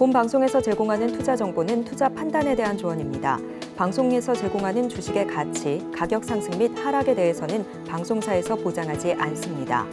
본 방송에서 제공하는 투자 정보는 투자 판단에 대한 조언입니다. 방송에서 제공하는 주식의 가치, 가격 상승 및 하락에 대해서는 방송사에서 보장하지 않습니다.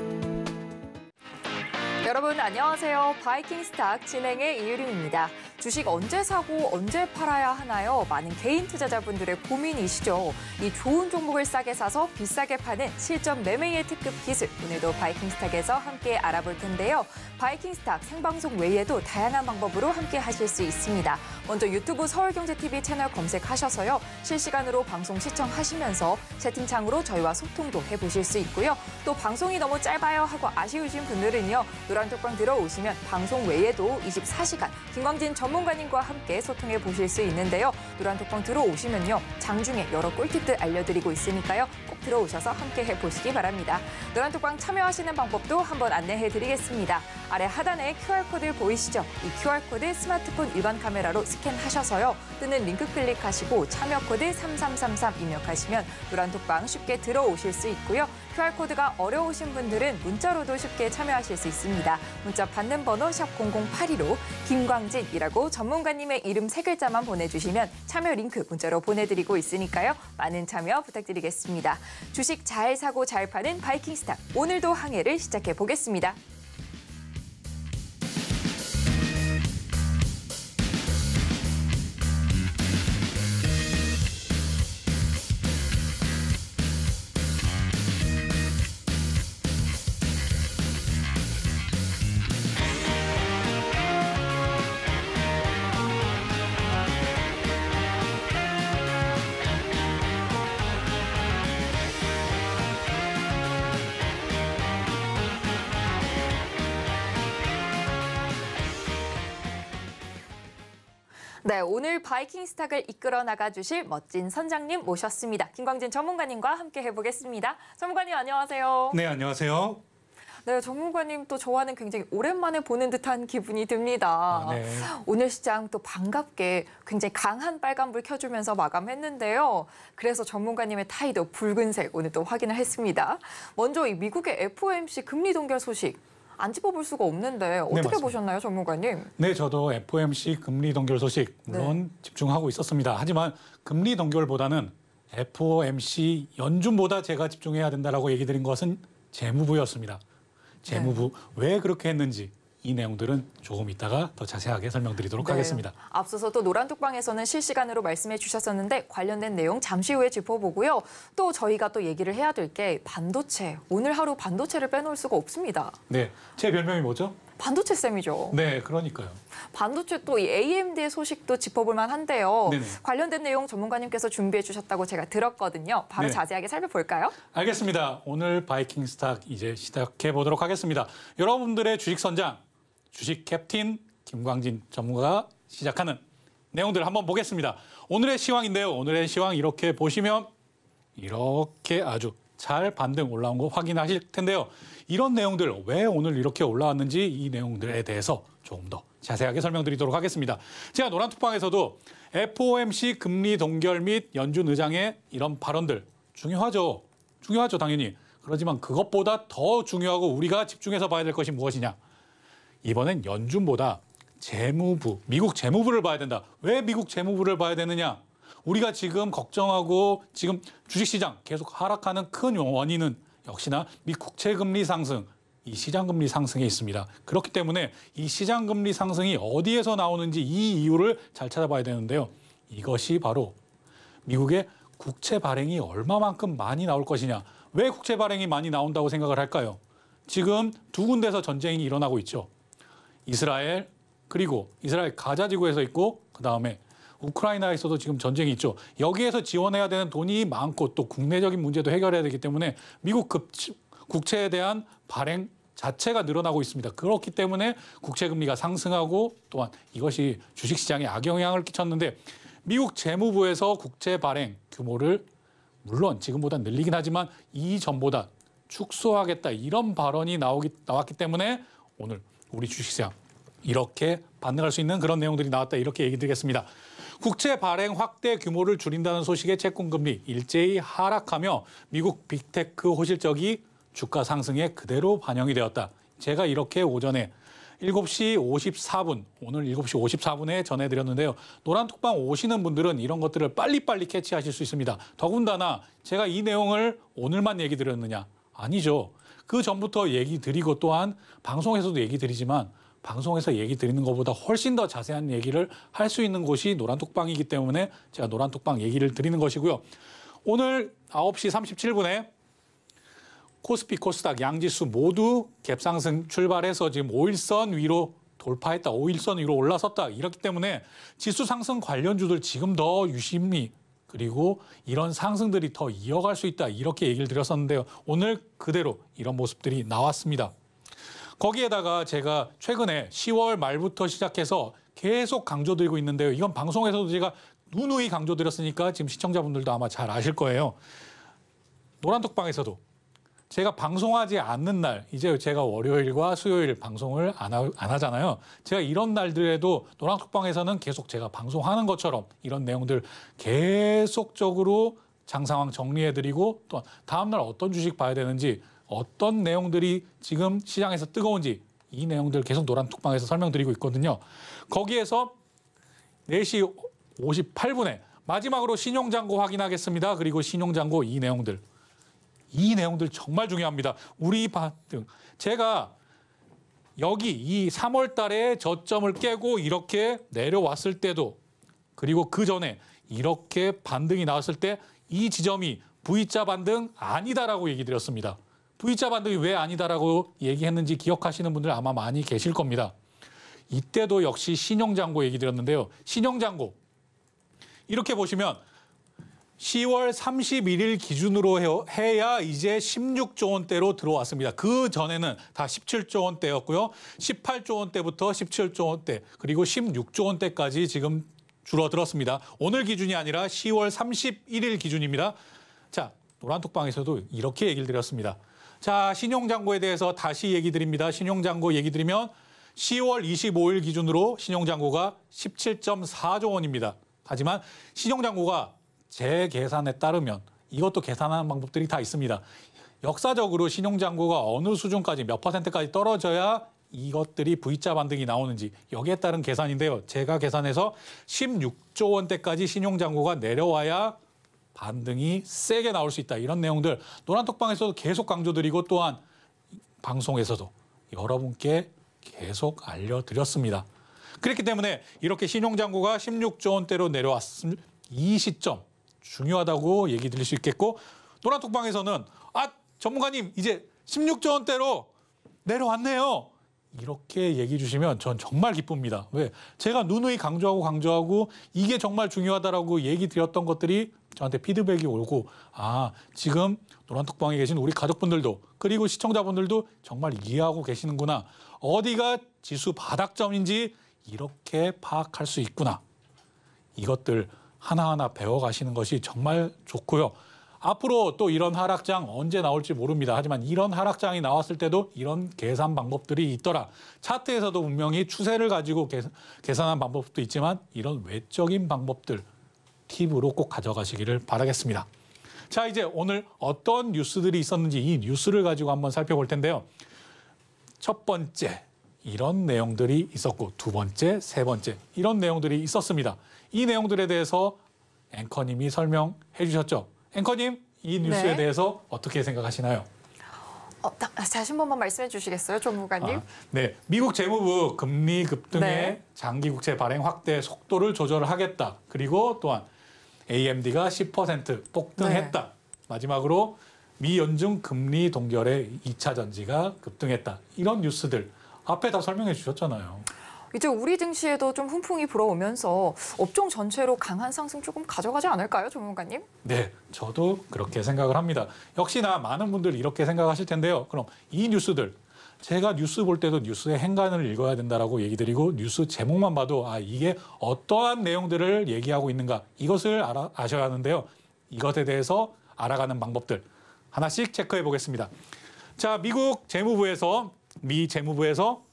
여러분 안녕하세요. 바이킹 스탁 진행의 이유림입니다. 주식 언제 사고 언제 팔아야 하나요? 많은 개인 투자자분들의 고민이시죠. 이 좋은 종목을 싸게 사서 비싸게 파는 실전 매매의 특급 기술. 오늘도 바이킹스탁에서 함께 알아볼 텐데요. 바이킹스탁 생방송 외에도 다양한 방법으로 함께 하실 수 있습니다. 먼저 유튜브 서울경제TV 채널 검색하셔서요. 실시간으로 방송 시청하시면서 채팅창으로 저희와 소통도 해보실 수 있고요. 또 방송이 너무 짧아요 하고 아쉬우신 분들은요. 노란 조건 들어오시면 방송 외에도 24시간 김광진 전문 전문가님과 함께 소통해 보실 수 있는데요. 노란톡방 들어오시면요. 장중에 여러 꿀팁들 알려드리고 있으니까요. 꼭 들어오셔서 함께 해보시기 바랍니다. 노란톡방 참여하시는 방법도 한번 안내해드리겠습니다. 아래 하단에 QR코드 보이시죠? 이 QR코드 스마트폰 일반 카메라로 스캔하셔서요. 뜨는 링크 클릭하시고 참여코드 3333 입력하시면 노란톡방 쉽게 들어오실 수 있고요. QR코드가 어려우신 분들은 문자로도 쉽게 참여하실 수 있습니다. 문자 받는 번호 0081로 김광진이라고 전문가님의 이름 세 글자만 보내주시면 참여 링크 문자로 보내드리고 있으니까요. 많은 참여 부탁드리겠습니다. 주식 잘 사고 잘 파는 바이킹스타 오늘도 항해를 시작해 보겠습니다. 네, 오늘 바이킹스탁을 이끌어 나가주실 멋진 선장님 모셨습니다. 김광진 전문가님과 함께 해보겠습니다. 전문가님 안녕하세요. 네, 안녕하세요. 네, 전문가님 또 저와는 굉장히 오랜만에 보는 듯한 기분이 듭니다. 아, 네. 오늘 시장 또 반갑게 굉장히 강한 빨간불 켜주면서 마감했는데요. 그래서 전문가님의 타이도 붉은색 오늘 또 확인을 했습니다. 먼저 이 미국의 FOMC 금리 동결 소식 안 짚어볼 수가 없는데 네, 어떻게 네, 보셨나요, 전문가님? 네, 저도 FOMC 금리 동결 소식 네. 물론 네. 집중하고 있었습니다. 하지만 금리 동결보다는 FOMC 연준보다 제가 집중해야 된다라고 얘기 드린 것은 재무부였습니다. 재무부 네. 왜 그렇게 했는지 이 내용들은 조금 이따가 더 자세하게 설명드리도록 네. 하겠습니다. 앞서서 또 노란 뚝방에서는 실시간으로 말씀해 주셨었는데 관련된 내용 잠시 후에 짚어보고요. 또 저희가 또 얘기를 해야 될 게 반도체. 오늘 하루 반도체를 빼놓을 수가 없습니다. 네, 제 별명이 뭐죠? 반도체 쌤이죠. 네, 그러니까요. 반도체 또이 AMD의 소식도 짚어볼 만한데요. 네네. 관련된 내용 전문가님께서 준비해 주셨다고 제가 들었거든요. 바로 네. 자세하게 살펴볼까요? 알겠습니다. 오늘 바이킹스탁 이제 시작해 보도록 하겠습니다. 여러분들의 주식 선장 주식 캡틴 김광진 전문가가 시작하는 내용들 한번 보겠습니다. 오늘의 시황인데요. 오늘의 시황 이렇게 보시면 이렇게 아주 잘 반등 올라온 거 확인하실 텐데요. 이런 내용들 왜 오늘 이렇게 올라왔는지 이 내용들에 대해서 조금 더 자세하게 설명드리도록 하겠습니다. 제가 노란 톡방에서도 FOMC 금리 동결 및 연준 의장의 이런 발언들 중요하죠. 중요하죠, 당연히. 그렇지만 그것보다 더 중요하고 우리가 집중해서 봐야 될 것이 무엇이냐. 이번엔 연준보다 재무부, 미국 재무부를 봐야 된다. 왜 미국 재무부를 봐야 되느냐? 우리가 지금 걱정하고 지금 주식시장 계속 하락하는 큰 원인은 역시나 미 국채금리 상승, 이 시장금리 상승에 있습니다. 그렇기 때문에 이 시장금리 상승이 어디에서 나오는지 이 이유를 잘 찾아봐야 되는데요. 이것이 바로 미국의 국채 발행이 얼마만큼 많이 나올 것이냐. 왜 국채 발행이 많이 나온다고 생각을 할까요? 지금 두 군데서 전쟁이 일어나고 있죠. 이스라엘 그리고 이스라엘 가자 지구에서 있고 그다음에 우크라이나에서도 지금 전쟁이 있죠. 여기에서 지원해야 되는 돈이 많고 또 국내적인 문제도 해결해야 되기 때문에 미국 급 국채에 대한 발행 자체가 늘어나고 있습니다. 그렇기 때문에 국채 금리가 상승하고 또한 이것이 주식 시장에 악영향을 끼쳤는데 미국 재무부에서 국채 발행 규모를 물론 지금보다 늘리긴 하지만 이전보다 축소하겠다 이런 발언이 나오기 나왔기 때문에 오늘 우리 주식시장 이렇게 반응할수 있는 그런 내용들이 나왔다 이렇게 얘기 드리겠습니다. 국채 발행 확대 규모를 줄인다는 소식에 채권 금리 일제히 하락하며 미국 빅테크 호실적이 주가 상승에 그대로 반영이 되었다. 제가 이렇게 오전에 7시 54분, 오늘 7시 54분에 전해드렸는데요. 노란톡방 오시는 분들은 이런 것들을 빨리빨리 캐치하실 수 있습니다. 더군다나 제가 이 내용을 오늘만 얘기 드렸느냐? 아니죠. 그 전부터 얘기 드리고 또한 방송에서도 얘기 드리지만 방송에서 얘기 드리는 것보다 훨씬 더 자세한 얘기를 할 수 있는 곳이 노란톡방이기 때문에 제가 노란톡방 얘기를 드리는 것이고요. 오늘 9시 37분에 코스피 코스닥 양지수 모두 갭상승 출발해서 지금 5일선 위로 돌파했다. 5일선 위로 올라섰다. 이렇기 때문에 지수 상승 관련주들 지금 더 유심히 그리고 이런 상승들이 더 이어갈 수 있다 이렇게 얘기를 드렸었는데요. 오늘 그대로 이런 모습들이 나왔습니다. 거기에다가 제가 최근에 10월 말부터 시작해서 계속 강조드리고 있는데요. 이건 방송에서도 제가 누누이 강조드렸으니까 지금 시청자분들도 아마 잘 아실 거예요. 노란톡방에서도 제가 방송하지 않는 날, 이제 제가 월요일과 수요일 방송을 안, 하, 잖아요 제가 이런 날들에도 노랑톡방에서는 계속 제가 방송하는 것처럼 이런 내용들 계속적으로 장상황 정리해드리고 또 다음날 어떤 주식 봐야 되는지 어떤 내용들이 지금 시장에서 뜨거운지 이 내용들 계속 노란톡방에서 설명드리고 있거든요. 거기에서 4시 58분에 마지막으로 신용잔고 확인하겠습니다. 그리고 신용잔고 이 내용들. 이 내용들 정말 중요합니다. 우리 반등. 제가 여기 이 3월 달에 저점을 깨고 이렇게 내려왔을 때도 그리고 그 전에 이렇게 반등이 나왔을 때 이 지점이 V자 반등 아니다라고 얘기 드렸습니다. V자 반등이 왜 아니다라고 얘기했는지 기억하시는 분들 아마 많이 계실 겁니다. 이때도 역시 신용장고 얘기 드렸는데요. 신용장고. 이렇게 보시면 10월 31일 기준으로 해야 이제 16조 원대로 들어왔습니다. 그 전에는 다 17조 원대였고요. 18조 원대부터 17조 원대, 그리고 16조 원대까지 지금 줄어들었습니다. 오늘 기준이 아니라 10월 31일 기준입니다. 자, 노란톡방에서도 이렇게 얘기를 드렸습니다. 자, 신용장고에 대해서 다시 얘기 드립니다. 신용장고 얘기 드리면 10월 25일 기준으로 신용장고가 17.4조 원입니다. 하지만 신용장고가 제 계산에 따르면 이것도 계산하는 방법들이 다 있습니다. 역사적으로 신용장고가 어느 수준까지 몇 퍼센트까지 떨어져야 이것들이 V자 반등이 나오는지 여기에 따른 계산인데요. 제가 계산해서 16조 원대까지 신용장고가 내려와야 반등이 세게 나올 수 있다. 이런 내용들 노란톡방에서도 계속 강조드리고 또한 방송에서도 여러분께 계속 알려드렸습니다. 그렇기 때문에 이렇게 신용장고가 16조 원대로 내려왔음 이 시점 중요하다고 얘기 드릴 수 있겠고 노란톡방에서는 아 전문가님 이제 16조 원대로 내려왔네요. 이렇게 얘기해 주시면 전 정말 기쁩니다. 왜? 제가 누누이 강조하고 강조하고 이게 정말 중요하다라고 얘기 드렸던 것들이 저한테 피드백이 오고 아 지금 노란톡방에 계신 우리 가족분들도 그리고 시청자분들도 정말 이해하고 계시는구나. 어디가 지수 바닥점인지 이렇게 파악할 수 있구나. 이것들 하나하나 배워가시는 것이 정말 좋고요. 앞으로 또 이런 하락장 언제 나올지 모릅니다. 하지만 이런 하락장이 나왔을 때도 이런 계산 방법들이 있더라. 차트에서도 분명히 추세를 가지고 계산한 방법도 있지만 이런 외적인 방법들 팁으로 꼭 가져가시기를 바라겠습니다. 자, 이제 오늘 어떤 뉴스들이 있었는지 이 뉴스를 가지고 한번 살펴볼 텐데요. 첫 번째, 이런 내용들이 있었고 두 번째, 세 번째 이런 내용들이 있었습니다. 이 내용들에 대해서 앵커님이 설명해 주셨죠. 앵커님, 이 뉴스에 네. 대해서 어떻게 생각하시나요? 어, 아, 다시 한 번만 말씀해 주시겠어요, 전무관님? 아, 네, 미국 재무부 금리 급등의 네. 장기 국채 발행 확대 속도를 조절하겠다. 그리고 또한 AMD가 10% 폭등했다. 네. 마지막으로 미 연중 금리 동결에 2차 전지가 급등했다. 이런 뉴스들 앞에 다 설명해 주셨잖아요. 이제 우리 증시에도 좀 훈풍이 불어오면서 업종 전체로 강한 상승 조금 가져가지 않을까요, 전문가님? 네, 저도 그렇게 생각을 합니다. 역시나 많은 분들 이렇게 생각하실 텐데요. 그럼 이 뉴스들 제가 뉴스 볼 때도 뉴스의 행간을 읽어야 된다라고 얘기 드리고 뉴스 제목만 봐도 아 이게 어떠한 내용들을 얘기하고 있는가 이것을 알아, 아셔야 하는데요. 이것에 대해서 알아가는 방법들 하나씩 체크해 보겠습니다. 자, 미국 재무부에서 미 재무부에서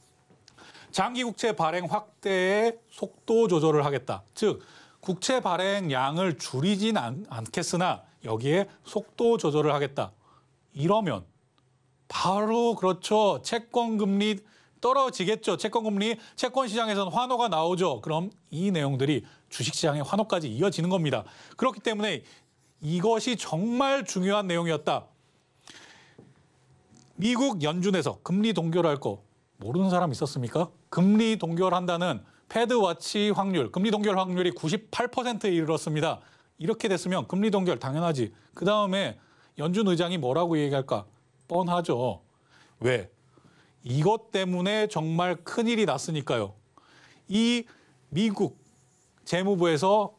장기국채 발행 확대에 속도 조절을 하겠다. 즉, 국채 발행 양을 줄이진 않, 않겠으나 여기에 속도 조절을 하겠다. 이러면 바로 그렇죠. 채권 금리 떨어지겠죠. 채권 금리, 채권 시장에서는 환호가 나오죠. 그럼 이 내용들이 주식 시장의 환호까지 이어지는 겁니다. 그렇기 때문에 이것이 정말 중요한 내용이었다. 미국 연준에서 금리 동결할 거 모르는 사람 있었습니까? 금리 동결한다는 패드 와치 확률, 금리 동결 확률이 98%에 이르렀습니다. 이렇게 됐으면 금리 동결 당연하지. 그 다음에 연준 의장이 뭐라고 얘기할까? 뻔하죠. 왜? 이것 때문에 정말 큰일이 났으니까요. 이 미국 재무부에서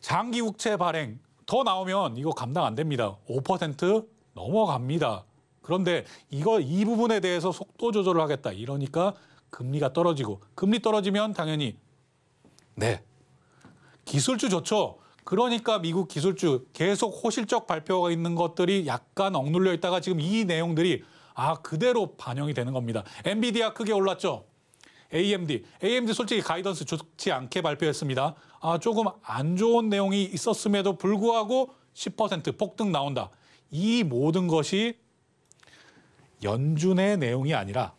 장기 국채 발행 더 나오면 이거 감당 안 됩니다. 5% 넘어갑니다. 그런데 이거 이 부분에 대해서 속도 조절을 하겠다. 이러니까 금리가 떨어지고 금리 떨어지면 당연히 네. 기술주 좋죠. 그러니까 미국 기술주 계속 호실적 발표가 있는 것들이 약간 억눌려 있다가 지금 이 내용들이 아 그대로 반영이 되는 겁니다. 엔비디아 크게 올랐죠. AMD. AMD 솔직히 가이던스 좋지 않게 발표했습니다. 아 조금 안 좋은 내용이 있었음에도 불구하고 10% 폭등 나온다. 이 모든 것이 연준의 내용이 아니라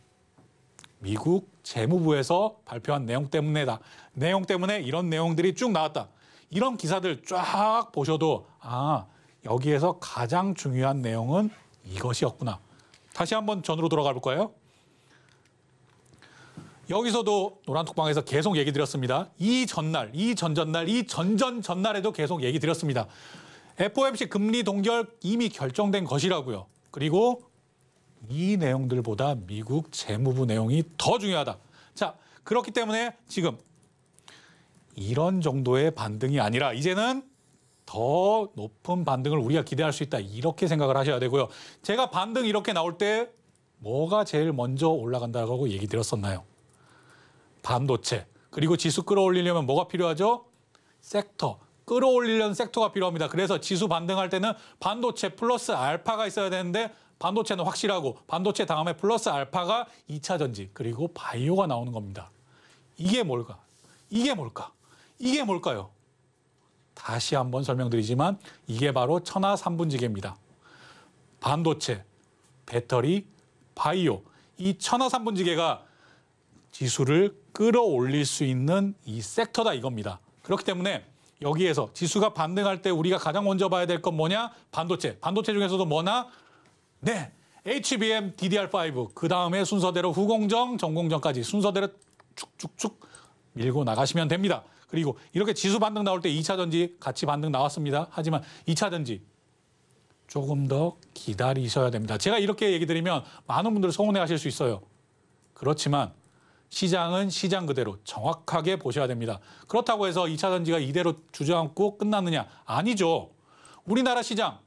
미국 재무부에서 발표한 내용 때문에다. 내용 때문에 이런 내용들이 쭉 나왔다. 이런 기사들 쫙 보셔도 아 여기에서 가장 중요한 내용은 이것이었구나. 다시 한번 전으로 돌아가 볼까요 여기서도 노란톡방에서 계속 얘기 드렸습니다. 이 전날, 이 전전날, 이 전전 전날에도 계속 얘기 드렸습니다. FOMC 금리 동결 이미 결정된 것이라고요. 그리고 이 내용들보다 미국 재무부 내용이 더 중요하다. 자, 그렇기 때문에 지금 이런 정도의 반등이 아니라 이제는 더 높은 반등을 우리가 기대할 수 있다. 이렇게 생각을 하셔야 되고요. 제가 반등 이렇게 나올 때 뭐가 제일 먼저 올라간다고 얘기 드렸었나요? 반도체. 그리고 지수 끌어올리려면 뭐가 필요하죠? 섹터. 끌어올리려는 섹터가 필요합니다. 그래서 지수 반등할 때는 반도체 플러스 알파가 있어야 되는데 반도체는 확실하고 반도체 다음에 플러스 알파가 2차 전지 그리고 바이오가 나오는 겁니다. 이게 뭘까? 이게 뭘까? 이게 뭘까요? 다시 한번 설명드리지만 이게 바로 천하 3분지계입니다. 반도체, 배터리, 바이오 이 천하 3분지계가 지수를 끌어올릴 수 있는 이 섹터다 이겁니다. 그렇기 때문에 여기에서 지수가 반등할 때 우리가 가장 먼저 봐야 될 건 뭐냐? 반도체. 반도체 중에서도 뭐나? 네. HBM DDR5 그 다음에 순서대로 후공정, 전공정까지 순서대로 쭉쭉쭉 밀고 나가시면 됩니다. 그리고 이렇게 지수 반등 나올 때 2차 전지 같이 반등 나왔습니다. 하지만 2차 전지 조금 더 기다리셔야 됩니다. 제가 이렇게 얘기 드리면 많은 분들 서운해 하실 수 있어요. 그렇지만 시장은 시장 그대로 정확하게 보셔야 됩니다. 그렇다고 해서 2차 전지가 이대로 주저앉고 끝났느냐? 아니죠. 우리나라 시장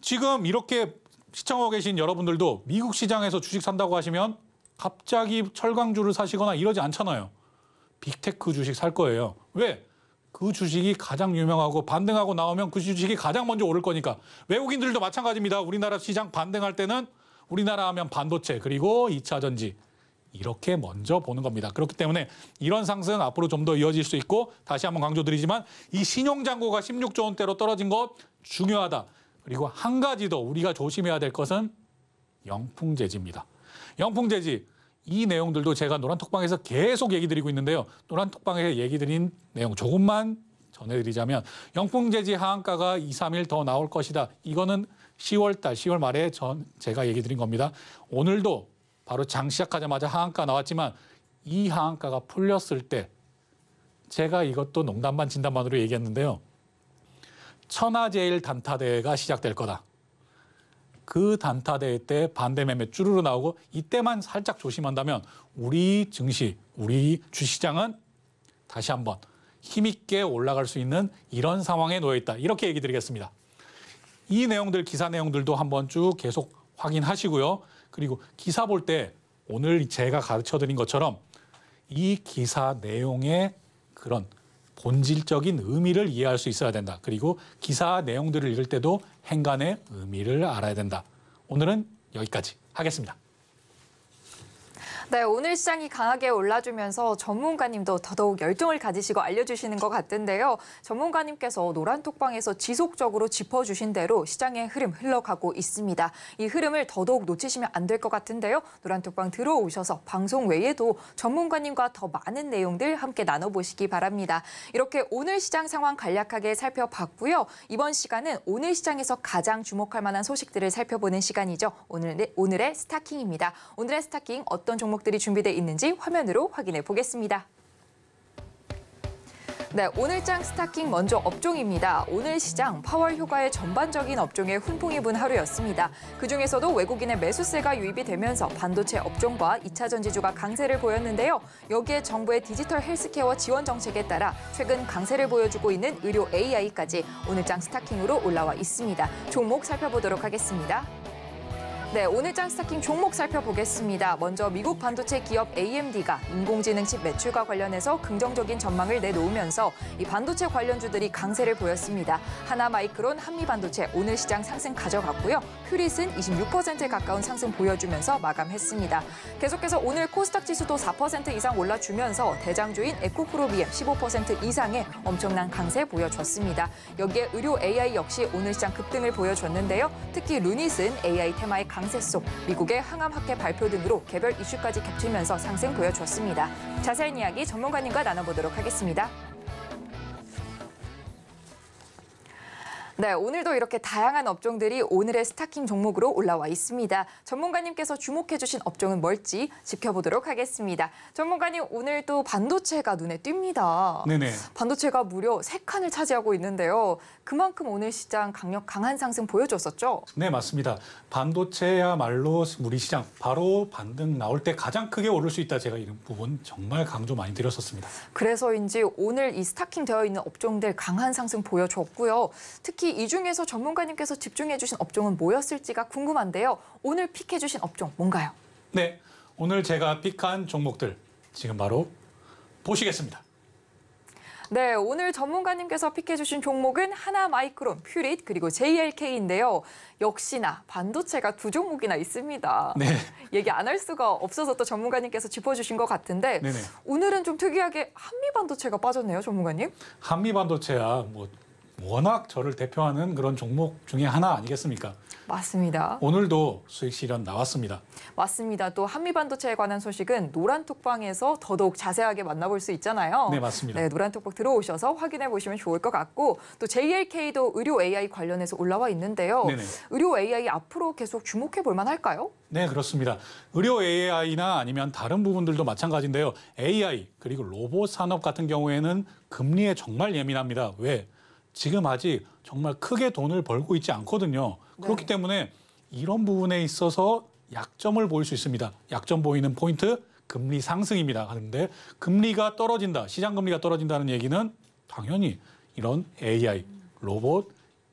지금 이렇게 시청하고 계신 여러분들도 미국 시장에서 주식 산다고 하시면 갑자기 철강주를 사시거나 이러지 않잖아요. 빅테크 주식 살 거예요. 왜? 그 주식이 가장 유명하고 반등하고 나오면 그 주식이 가장 먼저 오를 거니까 외국인들도 마찬가지입니다. 우리나라 시장 반등할 때는 우리나라 하면 반도체 그리고 2차 전지 이렇게 먼저 보는 겁니다. 그렇기 때문에 이런 상승 앞으로 좀 더 이어질 수 있고 다시 한번 강조드리지만 이 신용장고가 16조 원대로 떨어진 것 중요하다. 그리고 한 가지 더 우리가 조심해야 될 것은 영풍재지입니다. 영풍재지 이 내용들도 제가 노란톡방에서 계속 얘기 드리고 있는데요. 노란톡방에서 얘기 드린 내용 조금만 전해드리자면 영풍재지 하한가가 2, 3일 더 나올 것이다. 이거는 10월달, 10월 말에 전 제가 얘기 드린 겁니다. 오늘도 바로 장 시작하자마자 하한가 나왔지만 이 하한가가 풀렸을 때 제가 이것도 농담반 진담반으로 얘기했는데요. 천하제일 단타대회가 시작될 거다. 그 단타대회 때 반대 매매 쭈르르 나오고 이때만 살짝 조심한다면 우리 증시, 우리 주시장은 다시 한번 힘있게 올라갈 수 있는 이런 상황에 놓여 있다. 이렇게 얘기 드리겠습니다. 이 내용들, 기사 내용들도 한번 쭉 계속 확인하시고요. 그리고 기사 볼 때 오늘 제가 가르쳐 드린 것처럼 이 기사 내용의 그런 본질적인 의미를 이해할 수 있어야 된다. 그리고 기사 내용들을 읽을 때도 행간의 의미를 알아야 된다. 오늘은 여기까지 하겠습니다. 네, 오늘 시장이 강하게 올라주면서 전문가님도 더더욱 열정을 가지시고 알려주시는 것 같은데요. 전문가님께서 노란톡방에서 지속적으로 짚어주신 대로 시장의 흐름 흘러가고 있습니다. 이 흐름을 더더욱 놓치시면 안 될 것 같은데요. 노란톡방 들어오셔서 방송 외에도 전문가님과 더 많은 내용들 함께 나눠보시기 바랍니다. 이렇게 오늘 시장 상황 간략하게 살펴봤고요. 이번 시간은 오늘 시장에서 가장 주목할 만한 소식들을 살펴보는 시간이죠. 오늘, 의 오늘의 스타킹입니다. 오늘의 스타킹 어떤 종목 종목들이 준비돼 있는지 화면으로 확인해 보겠습니다. 네, 오늘장 스타킹 먼저 업종입니다. 오늘 시장 파월 효과의 전반적인 업종에 훈풍이 분 하루였습니다. 그중에서도 외국인의 매수세가 유입이 되면서 반도체 업종과 2차 전지주가 강세를 보였는데요. 여기에 정부의 디지털 헬스케어 지원 정책에 따라 최근 강세를 보여주고 있는 의료 AI까지 오늘장 스타킹으로 올라와 있습니다. 종목 살펴보도록 하겠습니다. 네, 오늘 짱 스타킹 종목 살펴보겠습니다. 먼저 미국 반도체 기업 AMD가 인공지능 칩 매출과 관련해서 긍정적인 전망을 내놓으면서 이 반도체 관련주들이 강세를 보였습니다. 하나마이크론, 한미반도체 오늘 시장 상승 가져갔고요. 퓨릿은 26%에 가까운 상승 보여주면서 마감했습니다. 계속해서 오늘 코스닥 지수도 4% 이상 올라주면서 대장주인 에코프로비엠 15% 이상의 엄청난 강세 보여줬습니다. 여기에 의료 AI 역시 오늘 시장 급등을 보여줬는데요. 특히 루닛은 AI 테마의 강 강세 속, 미국의 항암학회 발표 등으로 개별 이슈까지 겹치면서 상승 보여주었습니다. 자세한 이야기 전문가님과 나눠보도록 하겠습니다. 네, 오늘도 이렇게 다양한 업종들이 오늘의 스타킹 종목으로 올라와 있습니다. 전문가님께서 주목해주신 업종은 뭘지 지켜보도록 하겠습니다. 전문가님, 오늘 도 반도체가 눈에 띕니다. 네네. 반도체가 무려 세칸을 차지하고 있는데요. 그만큼 오늘 시장 강력 강한 상승 보여줬었죠? 네, 맞습니다. 반도체야말로 우리 시장 바로 반등 나올 때 가장 크게 오를 수 있다. 제가 이런 부분 정말 강조 많이 드렸었습니다. 그래서인지 오늘 이 스타킹 되어 있는 업종들 강한 상승 보여줬고요. 특히 이 중에서 전문가님께서 집중해 주신 업종은 뭐였을지가 궁금한데요. 오늘 픽해 주신 업종 뭔가요? 네, 오늘 제가 픽한 종목들 지금 바로 보시겠습니다. 네, 오늘 전문가님께서 픽해 주신 종목은 하나마이크론, 퓨릿 그리고 JLK인데요. 역시나 반도체가 두 종목이나 있습니다. 네. 얘기 안 할 수가 없어서 또 전문가님께서 짚어주신 것 같은데 네네. 오늘은 좀 특이하게 한미반도체가 빠졌네요, 전문가님. 한미반도체야 뭐 워낙 저를 대표하는 그런 종목 중에 하나 아니겠습니까? 맞습니다. 오늘도 수익 실현 나왔습니다. 맞습니다. 또 한미 반도체에 관한 소식은 노란톡방에서 더더욱 자세하게 만나볼 수 있잖아요. 네, 맞습니다. 네, 노란톡방 들어오셔서 확인해 보시면 좋을 것 같고 또 JLK도 의료 AI 관련해서 올라와 있는데요. 네네. 네. 의료 AI 앞으로 계속 주목해 볼 만할까요? 네, 그렇습니다. 의료 AI나 아니면 다른 부분들도 마찬가지인데요. AI 그리고 로봇 산업 같은 경우에는 금리에 정말 예민합니다. 왜? 지금 아직 정말 크게 돈을 벌고 있지 않거든요. 그렇기 네. 때문에 이런 부분에 있어서 약점을 보일 수 있습니다. 약점 보이는 포인트 금리 상승입니다. 하는데 금리가 떨어진다, 시장 금리가 떨어진다는 얘기는 당연히 이런 AI, 로봇,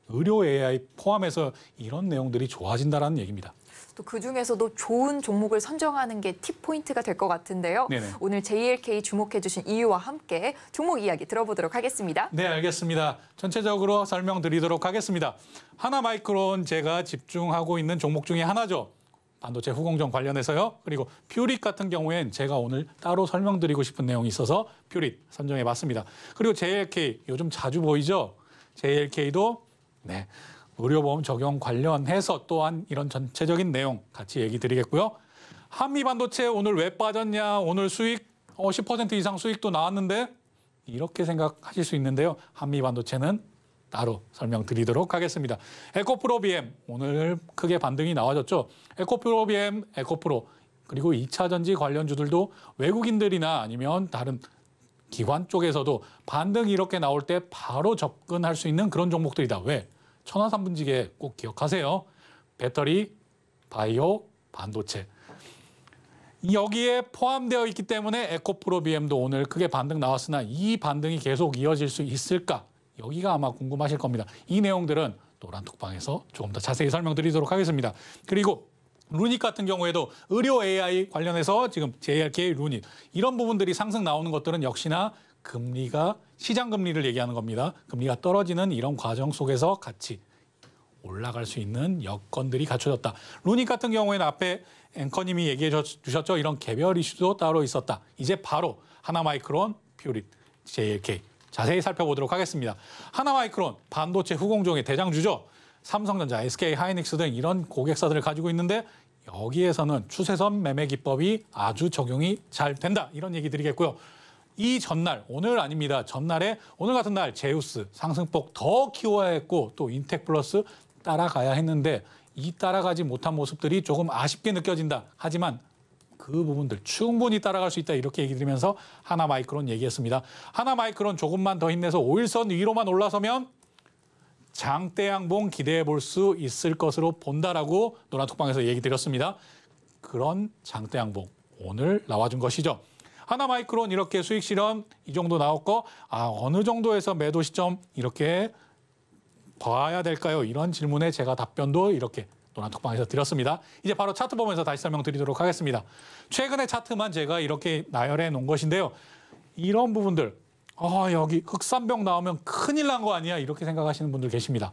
의료 AI 포함해서 이런 내용들이 좋아진다라는 얘기입니다. 또 그중에서도 좋은 종목을 선정하는 게 팁포인트가 될 것 같은데요. 네네. 오늘 JLK 주목해 주신 이유와 함께 종목 이야기 들어보도록 하겠습니다. 네, 알겠습니다. 전체적으로 설명드리도록 하겠습니다. 하나마이크론 제가 집중하고 있는 종목 중에 하나죠. 반도체 후공정 관련해서요. 그리고 퓨릿 같은 경우엔 제가 오늘 따로 설명드리고 싶은 내용이 있어서 퓨릿 선정해봤습니다. 그리고 JLK 요즘 자주 보이죠? JLK도 네 의료보험 적용 관련해서 또한 이런 전체적인 내용 같이 얘기 드리겠고요. 한미 반도체 오늘 왜 빠졌냐, 오늘 수익 어, 10% 이상 수익도 나왔는데 이렇게 생각하실 수 있는데요. 한미 반도체는 따로 설명드리도록 하겠습니다. 에코프로 비엠 오늘 크게 반등이 나와졌죠. 에코프로 비엠 에코프로 그리고 2차 전지 관련주들도 외국인들이나 아니면 다른 기관 쪽에서도 반등 이렇게 나올 때 바로 접근할 수 있는 그런 종목들이다. 왜? 천하삼분지계 꼭 기억하세요. 배터리, 바이오, 반도체. 여기에 포함되어 있기 때문에 에코프로 BM도 오늘 크게 반등 나왔으나 이 반등이 계속 이어질 수 있을까? 여기가 아마 궁금하실 겁니다. 이 내용들은 노란 톡방에서 조금 더 자세히 설명드리도록 하겠습니다. 그리고 루닛 같은 경우에도 의료 AI 관련해서 지금 JRK 루닛 이런 부분들이 상승 나오는 것들은 역시나 금리가 시장 금리를 얘기하는 겁니다. 금리가 떨어지는 이런 과정 속에서 같이 올라갈 수 있는 여건들이 갖춰졌다. 루닉 같은 경우에는 앞에 앵커님이 얘기해 주셨죠. 이런 개별 이슈도 따로 있었다. 이제 바로 하나마이크론, 퓨릿, JLK 자세히 살펴보도록 하겠습니다. 하나마이크론, 반도체 후공종의 대장주죠. 삼성전자, SK 하이닉스 등 이런 고객사들을 가지고 있는데 여기에서는 추세선 매매 기법이 아주 적용이 잘 된다. 이런 얘기 드리겠고요. 이 전날, 오늘 아닙니다. 전날에 오늘 같은 날 제우스 상승폭 더 키워야 했고 또 인텍 플러스 따라가야 했는데 이 따라가지 못한 모습들이 조금 아쉽게 느껴진다. 하지만 그 부분들 충분히 따라갈 수 있다 이렇게 얘기 드리면서 하나 마이크론 얘기했습니다. 하나 마이크론 조금만 더 힘내서 5일선 위로만 올라서면 장대양봉 기대해 볼 수 있을 것으로 본다라고 노란톡방에서 얘기 드렸습니다. 그런 장대양봉 오늘 나와준 것이죠. 하나마이크론 이렇게 수익 실현 이 정도 나왔고 아 어느 정도에서 매도 시점 이렇게 봐야 될까요? 이런 질문에 제가 답변도 이렇게 노란톡방에서 드렸습니다. 이제 바로 차트 보면서 다시 설명드리도록 하겠습니다. 최근의 차트만 제가 이렇게 나열해 놓은 것인데요. 이런 부분들, 아 여기 흑산병 나오면 큰일 난 거 아니야? 이렇게 생각하시는 분들 계십니다.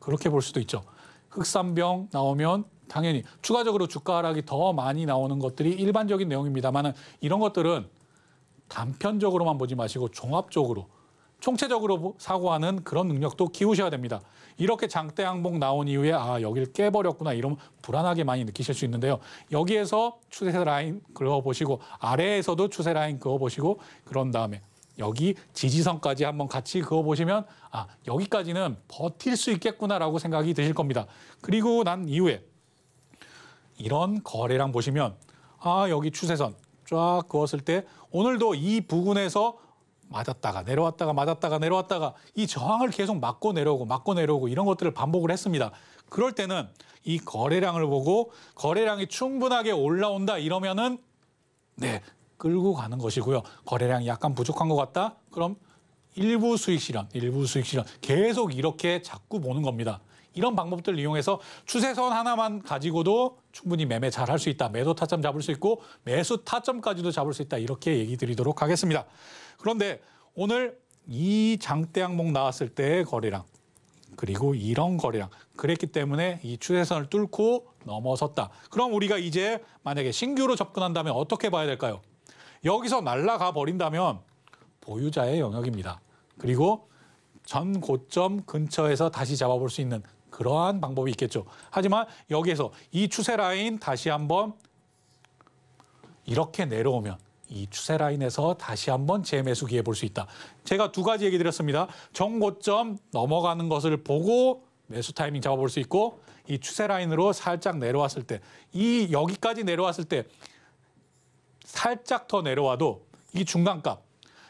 그렇게 볼 수도 있죠. 흑산병 나오면 당연히 추가적으로 주가 하락이 더 많이 나오는 것들이 일반적인 내용입니다만은 이런 것들은 단편적으로만 보지 마시고 종합적으로 총체적으로 사고하는 그런 능력도 키우셔야 됩니다. 이렇게 장대 항목 나온 이후에 아 여기를 깨버렸구나 이러면 불안하게 많이 느끼실 수 있는데요. 여기에서 추세 라인 그어보시고 아래에서도 추세 라인 그어보시고 그런 다음에 여기 지지선까지 한번 같이 그어보시면 아 여기까지는 버틸 수 있겠구나라고 생각이 드실 겁니다. 그리고 난 이후에 이런 거래량 보시면 아 여기 추세선 쫙 그었을 때 오늘도 이 부근에서 맞았다가 내려왔다가 맞았다가 내려왔다가 이 저항을 계속 막고 내려오고 막고 내려오고 이런 것들을 반복을 했습니다. 그럴 때는 이 거래량을 보고 거래량이 충분하게 올라온다 이러면은 네 끌고 가는 것이고요. 거래량이 약간 부족한 것 같다? 그럼 일부 수익 실현, 일부 수익 실현 계속 이렇게 자꾸 보는 겁니다. 이런 방법들을 이용해서 추세선 하나만 가지고도 충분히 매매 잘 할 수 있다. 매도 타점 잡을 수 있고 매수 타점까지도 잡을 수 있다. 이렇게 얘기 드리도록 하겠습니다. 그런데 오늘 이 장대 항목 나왔을 때의 거래량 그리고 이런 거래량 그랬기 때문에 이 추세선을 뚫고 넘어섰다. 그럼 우리가 이제 만약에 신규로 접근한다면 어떻게 봐야 될까요? 여기서 날라가 버린다면 보유자의 영역입니다. 그리고 전 고점 근처에서 다시 잡아볼 수 있는 그러한 방법이 있겠죠. 하지만 여기에서 이 추세 라인 다시 한번 이렇게 내려오면 이 추세 라인에서 다시 한번 재매수 기회 볼 수 있다. 제가 두 가지 얘기 드렸습니다. 정고점 넘어가는 것을 보고 매수 타이밍 잡아볼 수 있고 이 추세 라인으로 살짝 내려왔을 때 이 여기까지 내려왔을 때 살짝 더 내려와도 이 중간값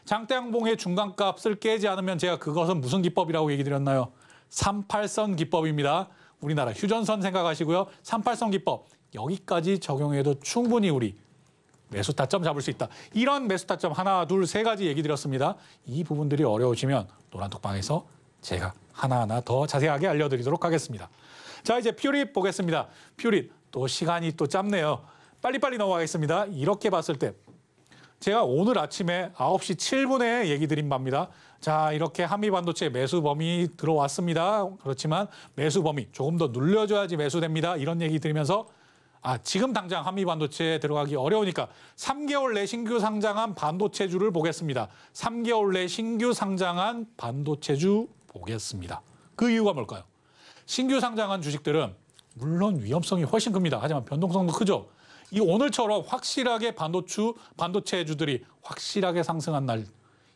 장대항봉의 중간값을 깨지 않으면 제가 그것은 무슨 기법이라고 얘기 드렸나요? 3 8선 기법입니다. 우리나라 휴전선 생각하시고요. 3 8선 기법 여기까지 적용해도 충분히 우리 매수 타점 잡을 수 있다. 이런 매수 타점 하나, 둘, 세 가지 얘기 드렸습니다. 이 부분들이 어려우시면 노란톡방에서 제가 하나하나 더 자세하게 알려드리도록 하겠습니다. 자, 이제 퓨릿 보겠습니다. 퓨릿, 또 시간이 또 짧네요. 빨리빨리 넘어가겠습니다. 이렇게 봤을 때 제가 오늘 아침에 9시 7분에 얘기 드린 바입니다. 자, 이렇게 한미 반도체 매수 범위 들어왔습니다. 그렇지만 매수 범위 조금 더 눌려줘야지 매수됩니다. 이런 얘기 들으면서 아, 지금 당장 한미 반도체에 들어가기 어려우니까 3개월 내 신규 상장한 반도체주를 보겠습니다. 3개월 내 신규 상장한 반도체주 보겠습니다. 그 이유가 뭘까요? 신규 상장한 주식들은 물론 위험성이 훨씬 큽니다. 하지만 변동성도 크죠. 이 오늘처럼 확실하게 반도체주들이 확실하게 상승한 날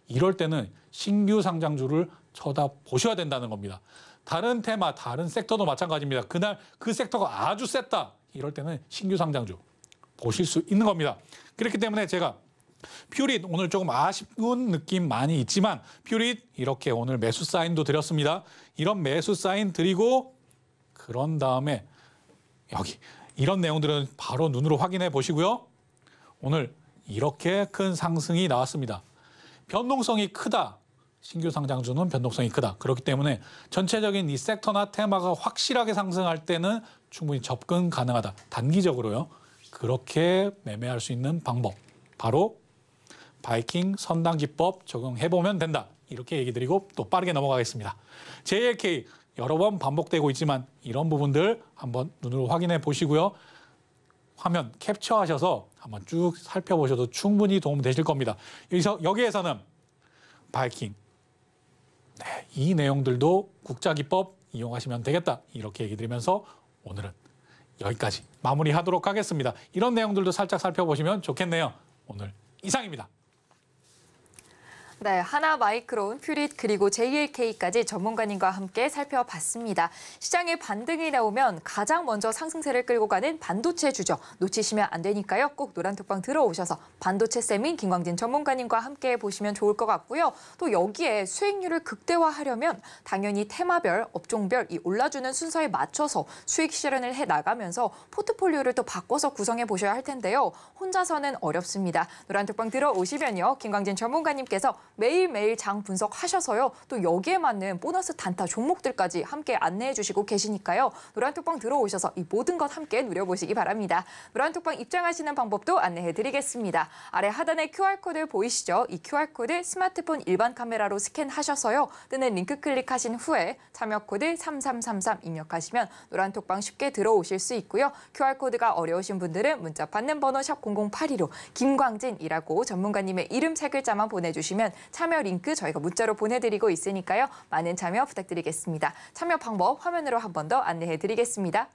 이럴 때는 신규 상장주를 쳐다보셔야 된다는 겁니다. 다른 테마, 다른 섹터도 마찬가지입니다. 그날 그 섹터가 아주 셌다. 이럴 때는 신규 상장주 보실 수 있는 겁니다. 그렇기 때문에 제가 퓨릿 오늘 조금 아쉬운 느낌 많이 있지만 퓨릿 이렇게 오늘 매수 사인도 드렸습니다. 이런 매수 사인 드리고 그런 다음에 여기 이런 내용들은 바로 눈으로 확인해 보시고요. 오늘 이렇게 큰 상승이 나왔습니다. 변동성이 크다. 신규 상장주는 변동성이 크다. 그렇기 때문에 전체적인 이 섹터나 테마가 확실하게 상승할 때는 충분히 접근 가능하다. 단기적으로요. 그렇게 매매할 수 있는 방법. 바로 바이킹 선당 기법 적용해보면 된다. 이렇게 얘기 드리고 또 빠르게 넘어가겠습니다. JLK 여러 번 반복되고 있지만 이런 부분들 한번 눈으로 확인해 보시고요. 화면 캡처하셔서 한번 쭉 살펴보셔도 충분히 도움 되실 겁니다. 여기서 여기에서는 바이킹 네, 이 내용들도 국자기법 이용하시면 되겠다 이렇게 얘기 드리면서 오늘은 여기까지 마무리하도록 하겠습니다. 이런 내용들도 살짝 살펴보시면 좋겠네요. 오늘 이상입니다. 네, 하나 마이크론, 퓨릿 그리고 JLK까지 전문가님과 함께 살펴봤습니다. 시장에 반등이 나오면 가장 먼저 상승세를 끌고 가는 반도체 주죠. 놓치시면 안 되니까요. 꼭 노란톡방 들어오셔서 반도체 쌤인 김광진 전문가님과 함께 보시면 좋을 것 같고요. 또 여기에 수익률을 극대화하려면 당연히 테마별, 업종별 이 올라주는 순서에 맞춰서 수익 실현을 해 나가면서 포트폴리오를 또 바꿔서 구성해 보셔야 할 텐데요. 혼자서는 어렵습니다. 노란톡방 들어오시면요. 김광진 전문가님께서 매일매일 장 분석하셔서요. 또 여기에 맞는 보너스 단타 종목들까지 함께 안내해 주시고 계시니까요. 노란톡방 들어오셔서 이 모든 것 함께 누려보시기 바랍니다. 노란톡방 입장하시는 방법도 안내해 드리겠습니다. 아래 하단에 QR코드 보이시죠? 이 QR코드 스마트폰 일반 카메라로 스캔하셔서요. 뜨는 링크 클릭하신 후에 참여 코드 3333 입력하시면 노란톡방 쉽게 들어오실 수 있고요. QR코드가 어려우신 분들은 문자 받는 번호 샵 008이로 김광진이라고 전문가님의 이름 세 글자만 보내주시면 참여 링크 저희가 문자로 보내드리고 있으니까요. 많은 참여 부탁드리겠습니다. 참여 방법 화면으로 한 번 더 안내해드리겠습니다.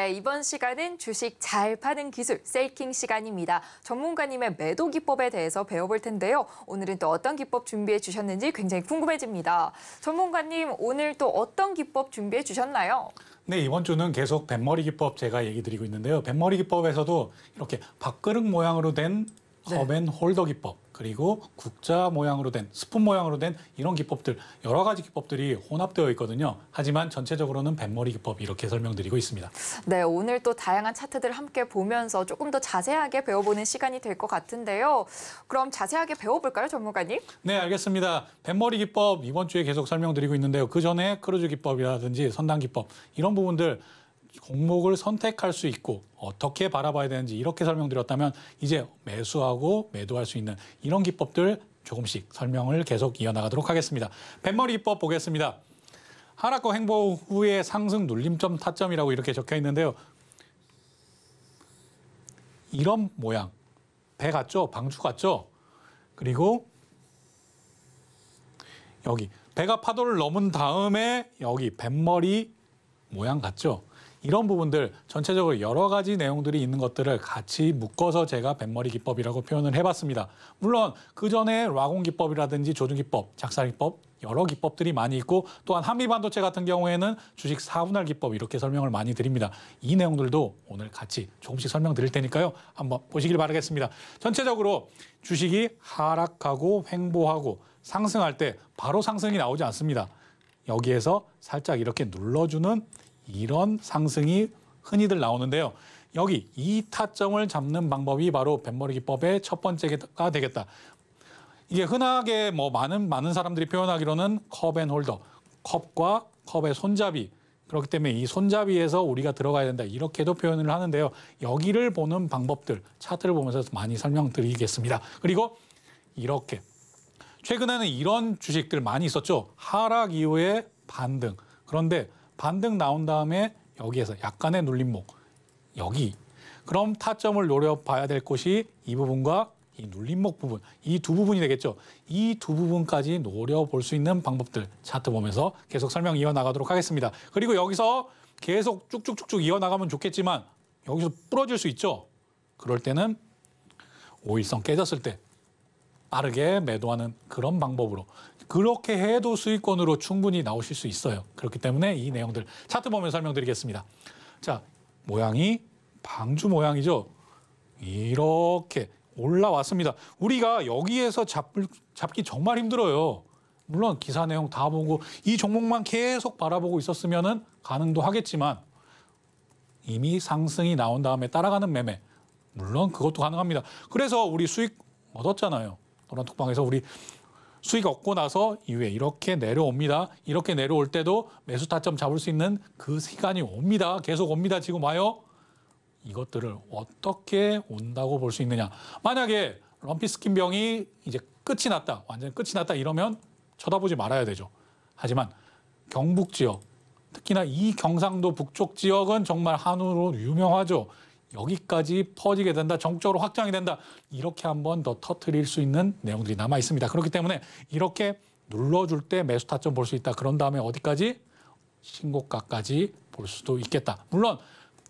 네, 이번 시간은 주식 잘 파는 기술, 세이킹 시간입니다. 전문가님의 매도 기법에 대해서 배워볼 텐데요. 오늘은 또 어떤 기법 준비해 주셨는지 굉장히 궁금해집니다. 전문가님, 오늘 또 어떤 기법 준비해 주셨나요? 네, 이번 주는 계속 뱃머리 기법 제가 얘기 드리고 있는데요. 뱃머리 기법에서도 이렇게 밥그릇 모양으로 된 네. 어벤 홀더 기법. 그리고 국자 모양으로 된 스푼 모양으로 된 이런 기법들 여러 가지 기법들이 혼합되어 있거든요. 하지만 전체적으로는 뱃머리 기법 이렇게 설명드리고 있습니다. 네, 오늘 또 다양한 차트들 함께 보면서 조금 더 자세하게 배워보는 시간이 될 것 같은데요. 그럼 자세하게 배워볼까요, 전문가님? 네, 알겠습니다. 뱃머리 기법 이번 주에 계속 설명드리고 있는데요. 그 전에 크루즈 기법이라든지 선단 기법 이런 부분들 종목을 선택할 수 있고 어떻게 바라봐야 되는지 이렇게 설명드렸다면 이제 매수하고 매도할 수 있는 이런 기법들 조금씩 설명을 계속 이어나가도록 하겠습니다. 뱃머리 기법 보겠습니다. 하락과 행보 후에 상승 눌림점 타점이라고 이렇게 적혀 있는데요. 이런 모양. 배 같죠? 방추 같죠? 그리고 여기 배가 파도를 넘은 다음에 여기 뱃머리 모양 같죠? 이런 부분들 전체적으로 여러 가지 내용들이 있는 것들을 같이 묶어서 제가 뱃머리 기법이라고 표현을 해봤습니다. 물론 그 전에 와공 기법이라든지 조준 기법, 작살 기법 여러 기법들이 많이 있고 또한 한미반도체 같은 경우에는 주식 사분할 기법 이렇게 설명을 많이 드립니다. 이 내용들도 오늘 같이 조금씩 설명드릴 테니까요. 한번 보시길 바라겠습니다. 전체적으로 주식이 하락하고 횡보하고 상승할 때 바로 상승이 나오지 않습니다. 여기에서 살짝 이렇게 눌러주는 이런 상승이 흔히들 나오는데요. 여기 이 타점을 잡는 방법이 바로 뱃머리 기법의 첫 번째가 되겠다. 이게 흔하게 뭐 많은 많은 사람들이 표현하기로는 컵앤홀더, 컵과 컵의 손잡이. 그렇기 때문에 이 손잡이에서 우리가 들어가야 된다. 이렇게도 표현을 하는데요. 여기를 보는 방법들, 차트를 보면서 많이 설명드리겠습니다. 그리고 이렇게 최근에는 이런 주식들 많이 있었죠. 하락 이후에 반등. 그런데 반등 나온 다음에 여기에서 약간의 눌림목 여기 그럼 타점을 노려봐야 될 곳이 이 부분과 이 눌림목 부분 이 두 부분이 되겠죠 이 두 부분까지 노려볼 수 있는 방법들 차트 보면서 계속 설명 이어나가도록 하겠습니다 그리고 여기서 계속 쭉쭉쭉쭉 이어나가면 좋겠지만 여기서 부러질 수 있죠 그럴 때는 오일선 깨졌을 때 빠르게 매도하는 그런 방법으로 그렇게 해도 수익권으로 충분히 나오실 수 있어요. 그렇기 때문에 이 내용들 차트 보면 설명드리겠습니다. 자, 모양이 방주 모양이죠. 이렇게 올라왔습니다. 우리가 여기에서 잡, 잡기 정말 힘들어요. 물론 기사 내용 다 보고 이 종목만 계속 바라보고 있었으면 가능도 하겠지만 이미 상승이 나온 다음에 따라가는 매매 물론 그것도 가능합니다. 그래서 우리 수익 얻었잖아요. 노란 톡방에서 우리 수익 얻고 나서 이후에 이렇게 내려옵니다. 이렇게 내려올 때도 매수 타점 잡을 수 있는 그 시간이 옵니다. 계속 옵니다. 지금 와요. 이것들을 어떻게 온다고 볼 수 있느냐. 만약에 럼피 스킨병이 이제 끝이 났다. 완전 끝이 났다 이러면 쳐다보지 말아야 되죠. 하지만 경북 지역, 특히나 이 경상도 북쪽 지역은 정말 한우로 유명하죠. 여기까지 퍼지게 된다, 정적으로 확장이 된다. 이렇게 한 번 더 터트릴 수 있는 내용들이 남아 있습니다. 그렇기 때문에 이렇게 눌러줄 때 매수 타점 볼 수 있다. 그런 다음에 어디까지? 신고가까지 볼 수도 있겠다. 물론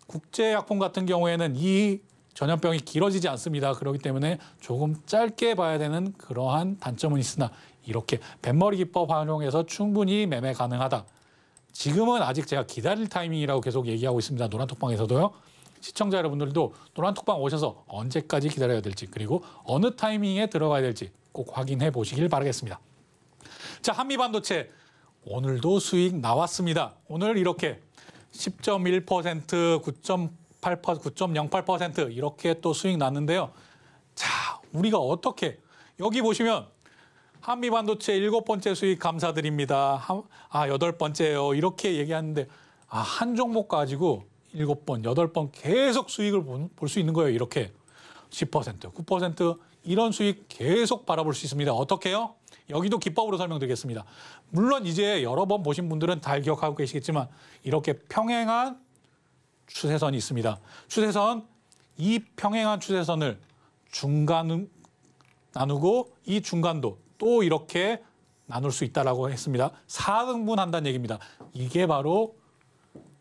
국제약품 같은 경우에는 이 전염병이 길어지지 않습니다. 그렇기 때문에 조금 짧게 봐야 되는 그러한 단점은 있으나 이렇게 뱃머리 기법 활용해서 충분히 매매 가능하다. 지금은 아직 제가 기다릴 타이밍이라고 계속 얘기하고 있습니다. 노란톡방에서도요. 시청자 여러분들도 노란톡방 오셔서 언제까지 기다려야 될지 그리고 어느 타이밍에 들어가야 될지 꼭 확인해 보시길 바라겠습니다. 자, 한미 반도체 오늘도 수익 나왔습니다. 오늘 이렇게 10.1%, 9.8%, 이렇게 또 수익 났는데요. 자, 우리가 어떻게 여기 보시면 한미 반도체 일곱 번째 수익 감사드립니다. 아, 여덟 번째요. 이렇게 얘기하는데 아, 한 종목 가지고 일곱 번 여덟 번 계속 수익을 볼 수 있는 거예요. 이렇게 10%, 9% 이런 수익 계속 바라볼 수 있습니다. 어떻게요? 여기도 기법으로 설명드리겠습니다. 물론 이제 여러 번 보신 분들은 다 기억하고 계시겠지만 이렇게 평행한 추세선이 있습니다. 추세선, 이 평행한 추세선을 중간 나누고 이 중간도 또 이렇게 나눌 수 있다라고 했습니다. 4등분한다는 얘기입니다. 이게 바로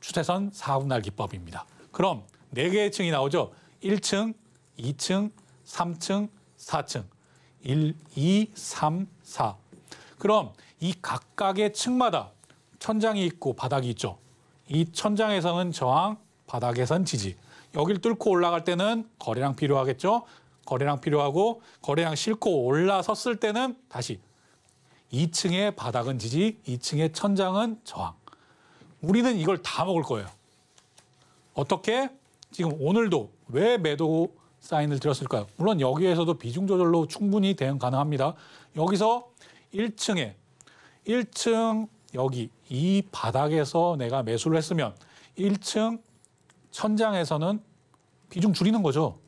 추세선 4분할 기법입니다. 그럼 4개의 층이 나오죠. 1층, 2층, 3층, 4층. 1, 2, 3, 4. 그럼 이 각각의 층마다 천장이 있고 바닥이 있죠. 이 천장에서는 저항, 바닥에선 지지. 여기 뚫고 올라갈 때는 거래량 필요하겠죠. 거래량 필요하고 거래량 싣고 올라섰을 때는 다시 2층의 바닥은 지지, 2층의 천장은 저항. 우리는 이걸 다 먹을 거예요. 어떻게? 지금 오늘도 왜 매도 사인을 드렸을까요? 물론 여기에서도 비중 조절로 충분히 대응 가능합니다. 여기서 1층에 1층 여기 이 바닥에서 내가 매수를 했으면 1층 천장에서는 비중 줄이는 거죠.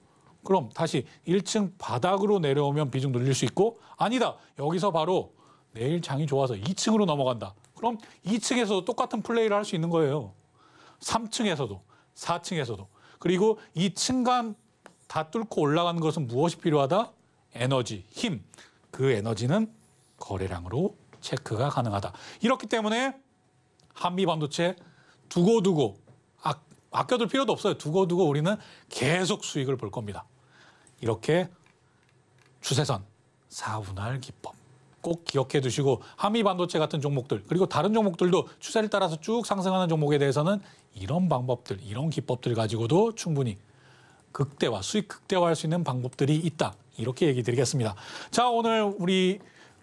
그럼 다시 1층 바닥으로 내려오면 비중 늘릴 수 있고 아니다. 여기서 바로 내일 장이 좋아서 2층으로 넘어간다. 그럼 2층에서도 똑같은 플레이를 할 수 있는 거예요. 3층에서도, 4층에서도. 그리고 2층 간다 뚫고 올라가는 것은 무엇이 필요하다? 에너지, 힘. 그 에너지는 거래량으로 체크가 가능하다. 이렇기 때문에 한미 반도체 두고두고 아, 아껴둘 필요도 없어요. 두고두고 우리는 계속 수익을 볼 겁니다. 이렇게 주세선 사분할 기법. 꼭 기억해 두시고 한미 반도체 같은 종목들 그리고 다른 종목들도 추세를 따라서 쭉 상승하는 종목에 대해서는 이런 방법들, 이런 기법들 가지고도 충분히 극대화, 수익 극대화할 수 있는 방법들이 있다. 이렇게 얘기 드리겠습니다. 자, 오늘 우리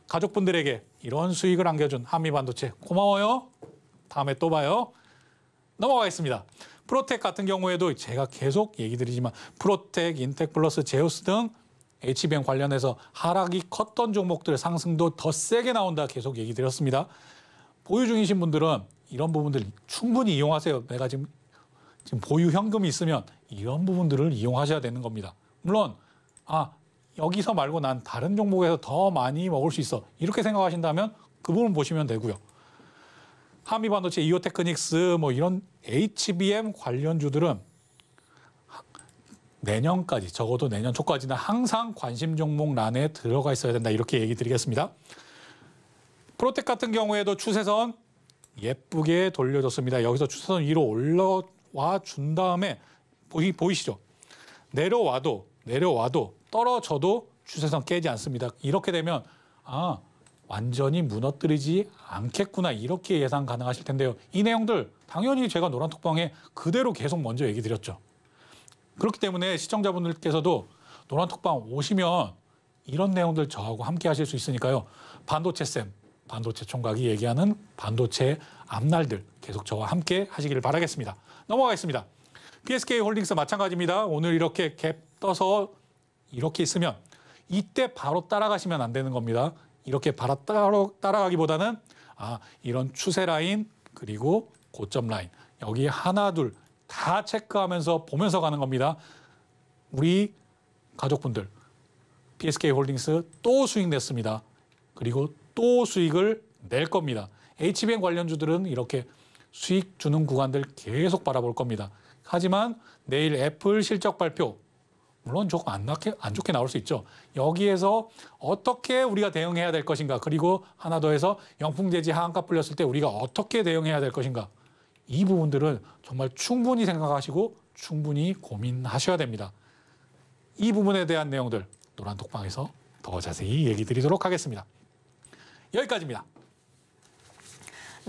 가족분들에게 이런 수익을 안겨준 한미 반도체 고마워요. 다음에 또 봐요. 넘어가겠습니다. 프로텍 같은 경우에도 제가 계속 얘기 드리지만 프로텍, 인텍 플러스, 제우스 등 HBM 관련해서 하락이 컸던 종목들 상승도 더 세게 나온다 계속 얘기 드렸습니다. 보유 중이신 분들은 이런 부분들 충분히 이용하세요. 내가 지금 지금 보유 현금이 있으면 이런 부분들을 이용하셔야 되는 겁니다. 물론 아 여기서 말고 난 다른 종목에서 더 많이 먹을 수 있어 이렇게 생각하신다면 그 부분 보시면 되고요. 한미반도체, 이오테크닉스 뭐 이런 HBM 관련주들은 내년까지 적어도 내년 초까지는 항상 관심 종목란에 들어가 있어야 된다 이렇게 얘기 드리겠습니다. 프로텍 같은 경우에도 추세선 예쁘게 돌려줬습니다. 여기서 추세선 위로 올라와 준 다음에 보이, 보이시죠? 내려와도 내려와도 떨어져도 추세선 깨지 않습니다. 이렇게 되면 아 완전히 무너뜨리지 않겠구나 이렇게 예상 가능하실 텐데요. 이 내용들 당연히 제가 노란톡방에 그대로 계속 먼저 얘기 드렸죠. 그렇기 때문에 시청자분들께서도 노란톡방 오시면 이런 내용들 저하고 함께 하실 수 있으니까요. 반도체쌤, 반도체 총각이 얘기하는 반도체 앞날들 계속 저와 함께 하시기를 바라겠습니다. 넘어가겠습니다. PSK 홀딩스 마찬가지입니다. 오늘 이렇게 갭 떠서 이렇게 있으면 이때 바로 따라가시면 안 되는 겁니다. 이렇게 바로 따라, 가기보다는 아, 이런 추세 라인 그리고 고점 라인 여기 하나 둘다 체크하면서 보면서 가는 겁니다. 우리 가족분들 p s k 홀딩스 또 수익 냈습니다. 그리고 또 수익을 낼 겁니다. HBN 관련주들은 이렇게 수익 주는 구간들 계속 바라볼 겁니다. 하지만 내일 애플 실적 발표 물론 조금 안 좋게, 안 좋게 나올 수 있죠. 여기에서 어떻게 우리가 대응해야 될 것인가 그리고 하나 더 해서 영풍제지 하한가 풀렸을 때 우리가 어떻게 대응해야 될 것인가 이 부분들은 정말 충분히 생각하시고 충분히 고민하셔야 됩니다. 이 부분에 대한 내용들 노란 독방에서 더 자세히 얘기 드리도록 하겠습니다. 여기까지입니다.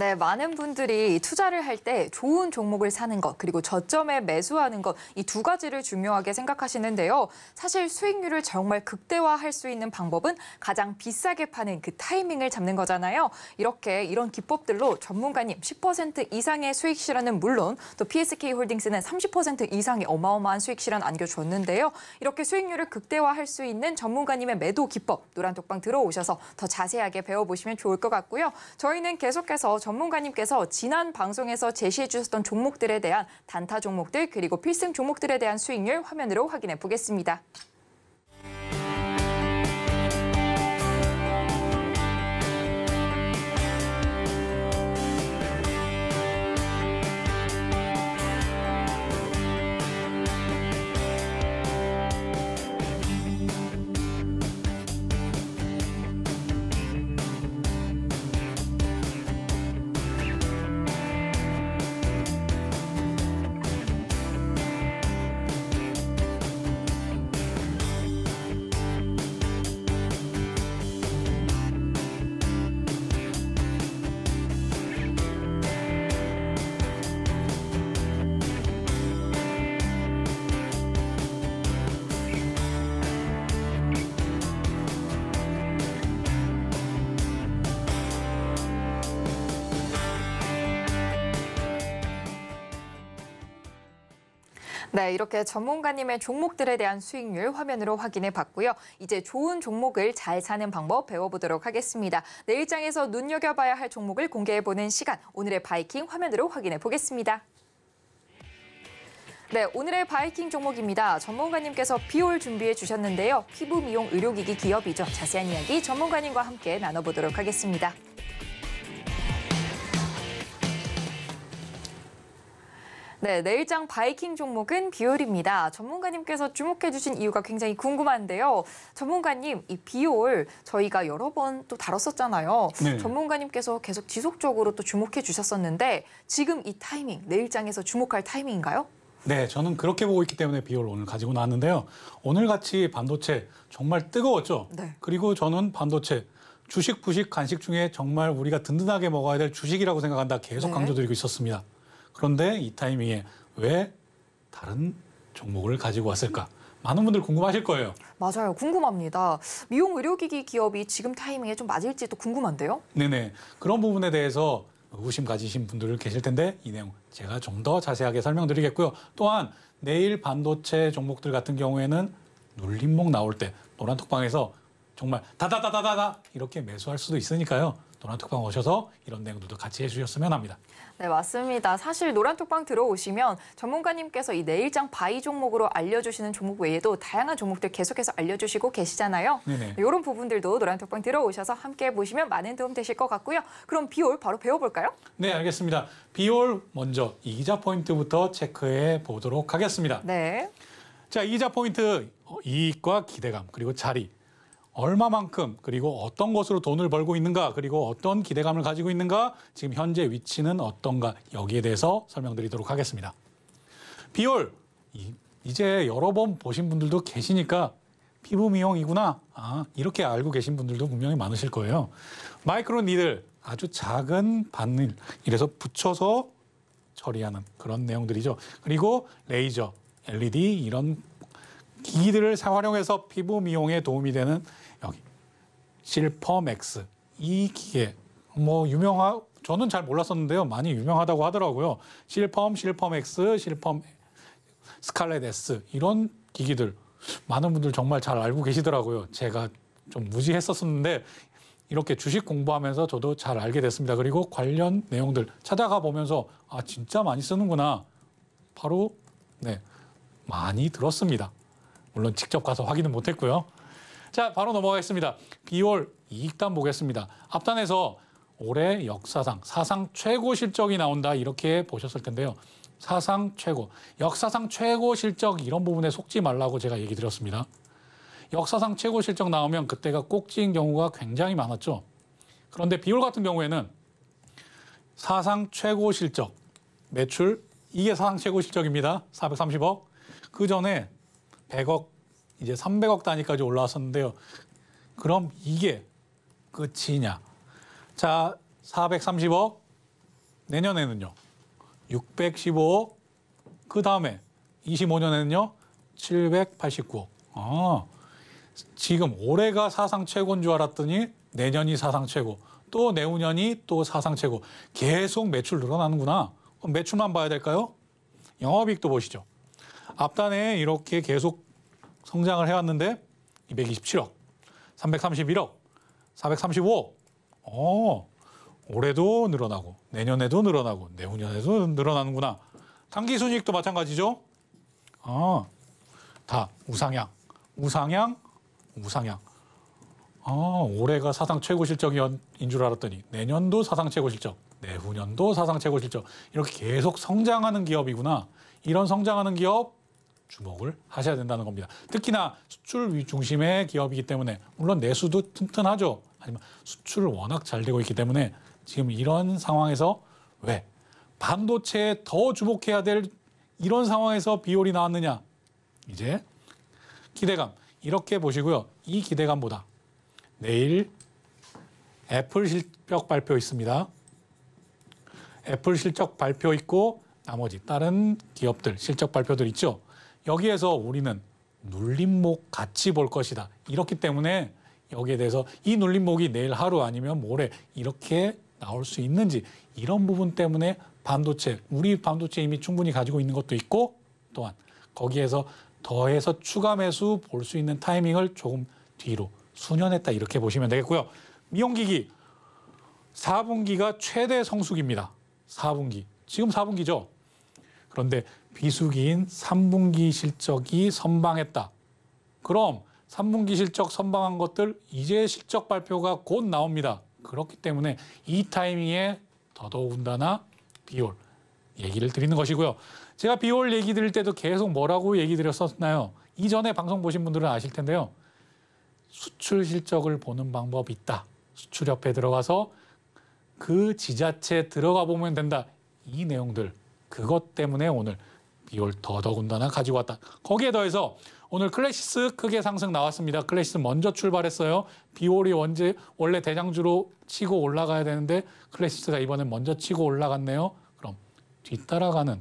네, 많은 분들이 투자를 할 때 좋은 종목을 사는 것, 그리고 저점에 매수하는 것, 이 두 가지를 중요하게 생각하시는데요. 사실 수익률을 정말 극대화할 수 있는 방법은 가장 비싸게 파는 그 타이밍을 잡는 거잖아요. 이렇게 이런 기법들로 전문가님 10% 이상의 수익 실현은 물론 또 PSK 홀딩스는 30% 이상의 어마어마한 수익 실현 안겨줬는데요. 이렇게 수익률을 극대화할 수 있는 전문가님의 매도 기법, 노란 독방 들어오셔서 더 자세하게 배워보시면 좋을 것 같고요. 저희는 계속해서 전문가님께서 지난 방송에서 제시해 주셨던 종목들에 대한 단타 종목들 그리고 필승 종목들에 대한 수익률 화면으로 확인해 보겠습니다. 네, 이렇게 전문가님의 종목들에 대한 수익률 화면으로 확인해 봤고요. 이제 좋은 종목을 잘 사는 방법 배워보도록 하겠습니다. 내 네, 일장에서 눈여겨봐야 할 종목을 공개해보는 시간, 오늘의 바이킹 화면으로 확인해 보겠습니다. 네, 오늘의 바이킹 종목입니다. 전문가님께서 비올 준비해 주셨는데요. 피부 미용 의료기기 기업이죠. 자세한 이야기 전문가님과 함께 나눠보도록 하겠습니다. 네, 내일장 바이킹 종목은 비올입니다. 전문가님께서 주목해 주신 이유가 굉장히 궁금한데요. 전문가님, 이 비올 저희가 여러 번 또 다뤘었잖아요. 네. 전문가님께서 계속 지속적으로 또 주목해 주셨었는데 지금 이 타이밍, 내일장에서 주목할 타이밍인가요? 네, 저는 그렇게 보고 있기 때문에 비올 오늘 가지고 나왔는데요. 오늘같이 반도체 정말 뜨거웠죠? 네. 그리고 저는 반도체 주식, 부식, 간식 중에 정말 우리가 든든하게 먹어야 될 주식이라고 생각한다 계속 네. 강조드리고 있었습니다. 그런데 이 타이밍에 왜 다른 종목을 가지고 왔을까? 많은 분들 궁금하실 거예요. 맞아요. 궁금합니다. 미용 의료기기 기업이 지금 타이밍에 좀 맞을지도 궁금한데요. 네네. 그런 부분에 대해서 의구심 가지신 분들 계실 텐데 이 내용 제가 좀 더 자세하게 설명드리겠고요. 또한 내일 반도체 종목들 같은 경우에는 눌림목 나올 때 노란톡방에서 정말 다다다다다다 이렇게 매수할 수도 있으니까요. 노란톡방 오셔서 이런 내용들도 같이 해주셨으면 합니다. 네, 맞습니다. 사실 노란톡방 들어오시면 전문가님께서 이 내일장 바이 종목으로 알려주시는 종목 외에도 다양한 종목들 계속해서 알려주시고 계시잖아요. 네네. 이런 부분들도 노란톡방 들어오셔서 함께 보시면 많은 도움 되실 것 같고요. 그럼 비올 바로 배워볼까요? 네, 알겠습니다. 비올 먼저 이자 포인트부터 체크해 보도록 하겠습니다. 네. 자, 이자 포인트 어, 이익과 기대감 그리고 자리 얼마만큼 그리고 어떤 것으로 돈을 벌고 있는가 그리고 어떤 기대감을 가지고 있는가 지금 현재 위치는 어떤가 여기에 대해서 설명드리도록 하겠습니다. 비올 이제 여러 번 보신 분들도 계시니까 피부 미용이구나 아, 이렇게 알고 계신 분들도 분명히 많으실 거예요. 마이크로 니들 아주 작은 바늘 이래서 붙여서 처리하는 그런 내용들이죠. 그리고 레이저, LED 이런 기기들을 활용해서 피부 미용에 도움이 되는 실퍼맥스 이 기계 뭐 유명하 저는 잘 몰랐었는데요. 많이 유명하다고 하더라고요. 실펌, 실펌엑스, 실펌 스칼렛 S 이런 기기들 많은 분들 정말 잘 알고 계시더라고요. 제가 좀 무지했었었는데 이렇게 주식 공부하면서 저도 잘 알게 됐습니다. 그리고 관련 내용들 찾아가 보면서 아 진짜 많이 쓰는구나 바로 네 많이 들었습니다. 물론 직접 가서 확인은 못했고요. 자, 바로 넘어가겠습니다. 2월 이익단 보겠습니다. 앞단에서 올해 역사상, 사상 최고 실적이 나온다 이렇게 보셨을 텐데요. 사상 최고, 역사상 최고 실적 이런 부분에 속지 말라고 제가 얘기 드렸습니다. 역사상 최고 실적 나오면 그때가 꼭지인 경우가 굉장히 많았죠. 그런데 비올 같은 경우에는 사상 최고 실적, 매출, 이게 사상 최고 실적입니다. 430억. 그 전에 100억 이제 300억 단위까지 올라왔었는데요. 그럼 이게 끝이냐? 자, 430억 내년에는요. 615억 그 다음에 25년에는요. 789억. 아, 지금 올해가 사상 최고인 줄 알았더니 내년이 사상 최고. 또 내후년이 또 사상 최고. 계속 매출 늘어나는구나. 매출만 봐야 될까요? 영업이익도 보시죠. 앞단에 이렇게 계속 성장을 해왔는데 227억, 331억, 435억. 어, 올해도 늘어나고 내년에도 늘어나고 내후년에도 늘어나는구나. 단기 순이익도 마찬가지죠. 아, 다 우상향, 우상향, 우상향. 아, 올해가 사상 최고 실적인 줄 알았더니 내년도 사상 최고 실적, 내후년도 사상 최고 실적. 이렇게 계속 성장하는 기업이구나. 이런 성장하는 기업 주목을 하셔야 된다는 겁니다. 특히나 수출 중심의 기업이기 때문에 물론 내수도 튼튼하죠. 하지만 수출을 워낙 잘 되고 있기 때문에 지금 이런 상황에서 왜 반도체에 더 주목해야 될 이런 상황에서 비율이 나왔느냐 이제 기대감 이렇게 보시고요. 이 기대감보다 내일 애플 실적 발표 있습니다. 애플 실적 발표 있고 나머지 다른 기업들 실적 발표들 있죠. 여기에서 우리는 눌림목 같이 볼 것이다. 이렇기 때문에 여기에 대해서 이 눌림목이 내일 하루 아니면 모레 이렇게 나올 수 있는지 이런 부분 때문에 반도체, 우리 반도체 이미 충분히 가지고 있는 것도 있고 또한 거기에서 더해서 추가 매수 볼 수 있는 타이밍을 조금 뒤로 수년했다 이렇게 보시면 되겠고요. 미용기기 4분기가 최대 성수기입니다. 4분기. 지금 4분기죠. 그런데 비수기인 3분기 실적이 선방했다. 그럼 3분기 실적 선방한 것들 이제 실적 발표가 곧 나옵니다. 그렇기 때문에 이 타이밍에 더더군다나 비올 얘기를 드리는 것이고요. 제가 비올 얘기 드릴 때도 계속 뭐라고 얘기 드렸었나요? 이전에 방송 보신 분들은 아실 텐데요. 수출 실적을 보는 방법이 있다. 수출협회 들어가서 그 지자체 들어가 보면 된다. 이 내용들 그것 때문에 오늘 이걸 더더군다나 가지고 왔다. 거기에 더해서 오늘 클래시스 크게 상승 나왔습니다. 클래시스 먼저 출발했어요. 비올이 원제 원래 대장주로 치고 올라가야 되는데 클래시스가 이번에 먼저 치고 올라갔네요. 그럼 뒤따라가는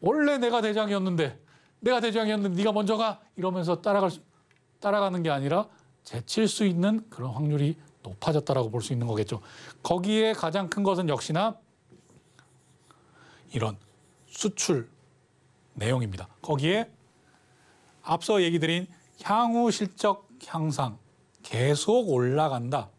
원래 내가 대장이었는데 내가 대장이었는데 네가 먼저 가 이러면서 따라갈 수, 따라가는 게 아니라 제칠 수 있는 그런 확률이 높아졌다라고 볼 수 있는 거겠죠. 거기에 가장 큰 것은 역시나 이런 수출 내용입니다. 거기에 앞서 얘기 드린 향후 실적 향상 계속 올라간다.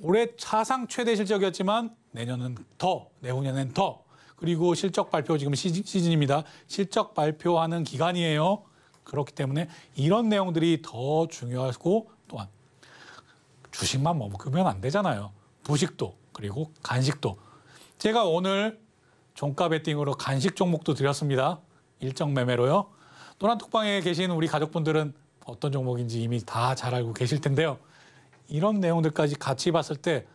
올해 차상 최대 실적이었지만 내년은 더, 내후년엔 더. 그리고 실적 발표 지금 시즌, 입니다 실적 발표하는 기간이에요. 그렇기 때문에 이런 내용들이 더 중요하고 또한 주식만 머금르면안 되잖아요. 부식도 그리고 간식도. 제가 오늘 종가 베팅으로 간식 종목도 드렸습니다. 일정 매매로요. 또난톡방에 계신 우리 가족분들은 어떤 종목인지 이미 다 잘 알고 계실 텐데요. 이런 내용들까지 같이 봤을 때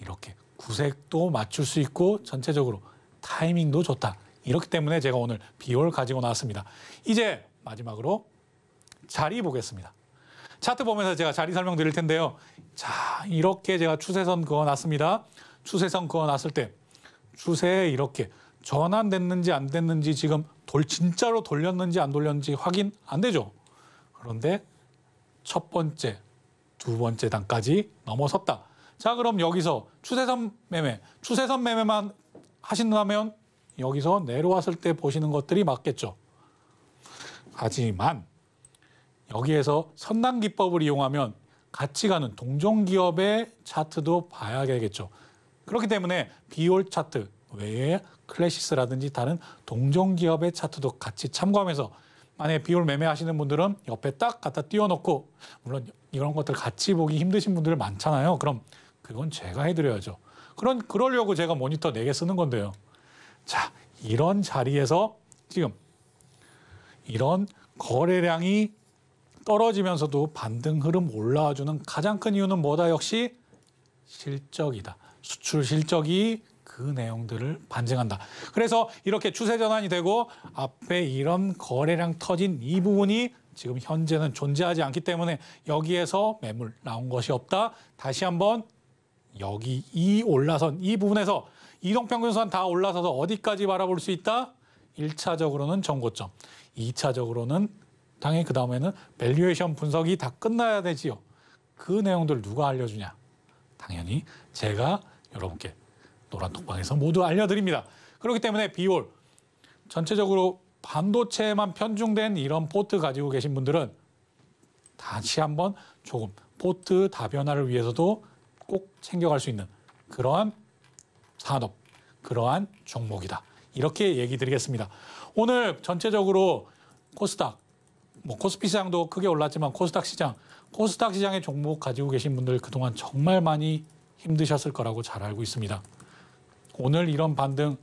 이렇게 구색도 맞출 수 있고 전체적으로 타이밍도 좋다. 이렇기 때문에 제가 오늘 비율 가지고 나왔습니다. 이제 마지막으로 자리 보겠습니다. 차트 보면서 제가 자리 설명드릴 텐데요. 자, 이렇게 제가 추세선 그어놨습니다. 추세선 그어놨을 때 추세에 이렇게 전환됐는지 안 됐는지 지금 돌 진짜로 돌렸는지 안 돌렸는지 확인 안 되죠. 그런데 첫 번째, 두 번째 단까지 넘어섰다. 자, 그럼 여기서 추세선 매매, 추세선 매매만 하신다면 여기서 내려왔을 때 보시는 것들이 맞겠죠. 하지만 여기에서 선단 기법을 이용하면 같이 가는 동종 기업의 차트도 봐야 되겠죠. 그렇기 때문에 비올 차트, 외에 클래식스라든지 다른 동종 기업의 차트도 같이 참고하면서 만약에 비율 매매하시는 분들은 옆에 딱 갖다 띄워놓고 물론 이런 것들 같이 보기 힘드신 분들 많잖아요. 그럼 그건 제가 해드려야죠. 그런 그러려고 제가 모니터 4개 쓰는 건데요. 자, 이런 자리에서 지금 이런 거래량이 떨어지면서도 반등 흐름 올라와주는 가장 큰 이유는 뭐다 역시 실적이다. 수출 실적이 그 내용들을 반증한다. 그래서 이렇게 추세 전환이 되고 앞에 이런 거래량 터진 이 부분이 지금 현재는 존재하지 않기 때문에 여기에서 매물 나온 것이 없다. 다시 한번 여기 이 올라선 이 부분에서 이동평균선 다 올라서서 어디까지 바라볼 수 있다? 1차적으로는 정고점, 2차적으로는 당연히 그 다음에는 밸류에이션 분석이 다 끝나야 되지요. 그 내용들 누가 알려주냐? 당연히 제가 여러분께 노란톡방에서 모두 알려드립니다. 그렇기 때문에 비올, 전체적으로 반도체에만 편중된 이런 포트 가지고 계신 분들은 다시 한번 조금 포트 다변화를 위해서도 꼭 챙겨갈 수 있는 그러한 산업, 그러한 종목이다. 이렇게 얘기 드리겠습니다. 오늘 전체적으로 코스닥, 뭐 코스피 시장도 크게 올랐지만 코스닥 시장, 코스닥 시장의 종목 가지고 계신 분들 그동안 정말 많이 힘드셨을 거라고 잘 알고 있습니다. 오늘 이런 반등,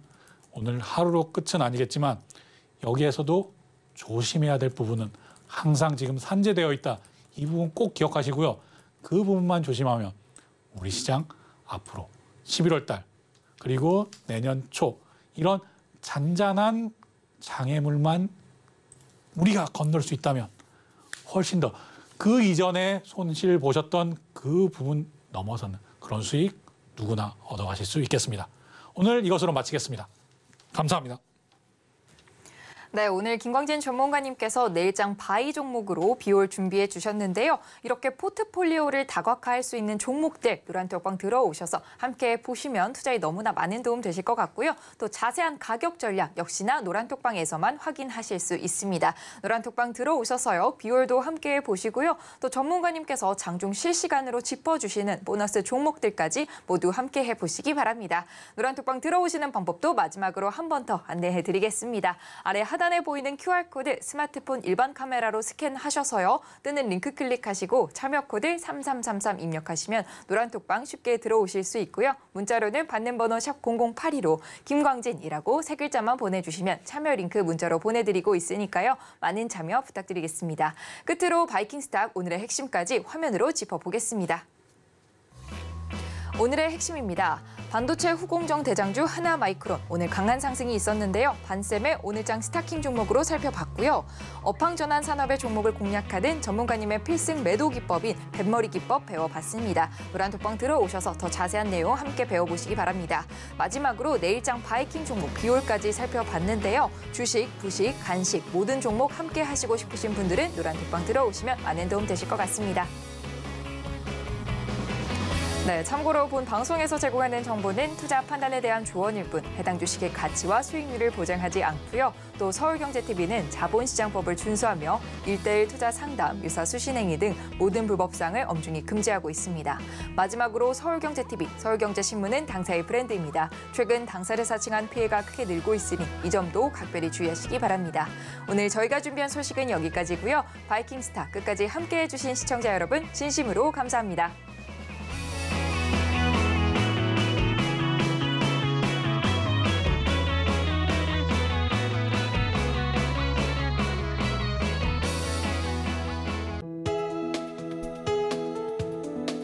오늘 하루로 끝은 아니겠지만 여기에서도 조심해야 될 부분은 항상 지금 산재되어 있다. 이 부분 꼭 기억하시고요. 그 부분만 조심하면 우리 시장 앞으로 11월 달 그리고 내년 초 이런 잔잔한 장애물만 우리가 건널 수 있다면 훨씬 더 그 이전에 손실 보셨던 그 부분 넘어서는 그런 수익 누구나 얻어가실 수 있겠습니다. 오늘 이것으로 마치겠습니다. 감사합니다. 네, 오늘 김광진 전문가님께서 내일장 바이 종목으로 비올 준비해 주셨는데요. 이렇게 포트폴리오를 다각화할 수 있는 종목들 노란톡방 들어오셔서 함께 보시면 투자에 너무나 많은 도움 되실 것 같고요. 또 자세한 가격 전략 역시나 노란톡방에서만 확인하실 수 있습니다. 노란톡방 들어오셔서요. 비올도 함께 보시고요. 또 전문가님께서 장중 실시간으로 짚어주시는 보너스 종목들까지 모두 함께 해보시기 바랍니다. 노란톡방 들어오시는 방법도 마지막으로 한 번 더 안내해드리겠습니다. 아래 하 하단에 보이는 QR코드 스마트폰 일반 카메라로 스캔하셔서요. 뜨는 링크 클릭하시고 참여 코드 3333 입력하시면 노란톡방 쉽게 들어오실 수 있고요. 문자로는 받는 번호 샵0082로 김광진이라고 세 글자만 보내주시면 참여 링크 문자로 보내드리고 있으니까요. 많은 참여 부탁드리겠습니다. 끝으로 바이킹스탑 오늘의 핵심까지 화면으로 짚어보겠습니다. 오늘의 핵심입니다. 반도체 후공정 대장주 하나마이크론 오늘 강한 상승이 있었는데요. 반쌤의 오늘장 스타킹 종목으로 살펴봤고요. 업황전환 산업의 종목을 공략하는 전문가님의 필승 매도 기법인 뱃머리 기법 배워봤습니다. 노란톡방 들어오셔서 더 자세한 내용 함께 배워보시기 바랍니다. 마지막으로 내일장 바이킹 종목 비올까지 살펴봤는데요. 주식, 부식, 간식 모든 종목 함께 하시고 싶으신 분들은 노란톡방 들어오시면 많은 도움 되실 것 같습니다. 네, 참고로 본 방송에서 제공하는 정보는 투자 판단에 대한 조언일 뿐 해당 주식의 가치와 수익률을 보장하지 않고요. 또 서울경제TV는 자본시장법을 준수하며 일대일 투자 상담, 유사 수신행위 등 모든 불법상을 엄중히 금지하고 있습니다. 마지막으로 서울경제TV, 서울경제신문은 당사의 브랜드입니다. 최근 당사를 사칭한 피해가 크게 늘고 있으니 이 점도 각별히 주의하시기 바랍니다. 오늘 저희가 준비한 소식은 여기까지고요. 바이킹스타 끝까지 함께해 주신 시청자 여러분 진심으로 감사합니다.